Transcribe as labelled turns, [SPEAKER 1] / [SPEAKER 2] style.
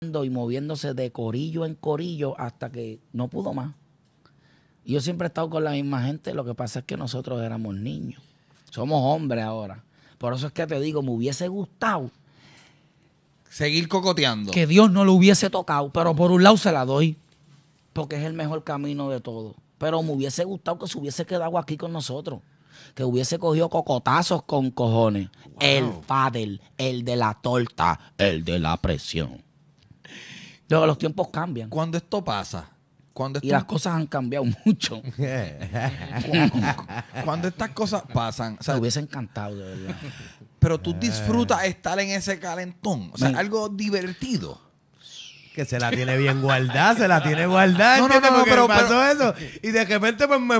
[SPEAKER 1] y moviéndose de corillo en corillo hasta que no pudo más. Yo siempre he estado con la misma gente, lo que pasa es que nosotros éramos niños, somos hombres ahora. Por eso es que te digo, me hubiese gustado
[SPEAKER 2] seguir cocoteando. Que Dios
[SPEAKER 3] no lo hubiese tocado, pero por un lado se la doy,
[SPEAKER 1] porque es el mejor camino de todo. Pero me hubiese gustado que se hubiese quedado aquí con nosotros, que hubiese cogido cocotazos con cojones. El pádel, el de la torta,
[SPEAKER 4] el de la presión.
[SPEAKER 1] Los, tiempos cambian. Cuando esto pasa, cuando y las cosas han cambiado mucho.
[SPEAKER 2] cuando estas cosas pasan, o sea, hubiese encantado, de verdad. pero tú disfrutas estar en ese calentón, o sea, algo divertido.
[SPEAKER 4] Que se la tiene bien guardada, se la tiene guardada. No, no, no, pero- pasó
[SPEAKER 2] eso. Y de
[SPEAKER 1] repente pues me